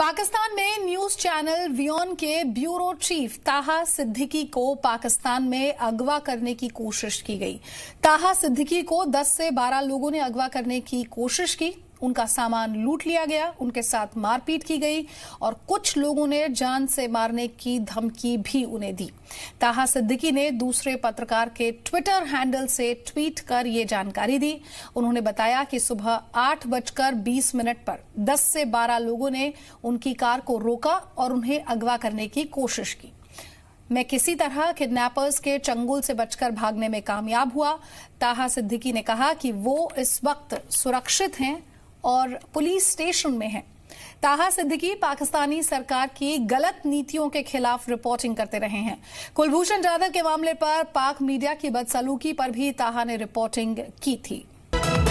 पाकिस्तान में news channel वियोन के bureau chief ताहा सिद्दीकी को पाकिस्तान में अगवा करने की कोशिश की गई ताहा सिद्दीकी को 10 से 12 लोगों ने अगवा करने की कोशिश की उनका सामान लूट लिया गया उनके साथ मारपीट की गई और कुछ लोगों ने जान से मारने की धमकी भी उन्हें दी ताहा सिद्दीकी ने दूसरे पत्रकार के ट्विटर हैंडल से ट्वीट कर ये जानकारी दी उन्होंने बताया कि सुबह आठ बजकर बीस मिनट पर दस से बारह लोगों ने उनकी कार को रोका और उन्हें अगवा करने की कोशिश की मैं किसी तरह किडनैपर्स के चंगुल से बचकर भागने में कामयाब हुआ ताहा सिद्दीकी ने कहा कि वो इस वक्त सुरक्षित हैं और पुलिस स्टेशन में हैं ताहा सिद्दीकी पाकिस्तानी सरकार की गलत नीतियों के खिलाफ रिपोर्टिंग करते रहे हैं कुलभूषण जाधव के मामले पर पाक मीडिया की बदसलूकी पर भी ताहा ने रिपोर्टिंग की थी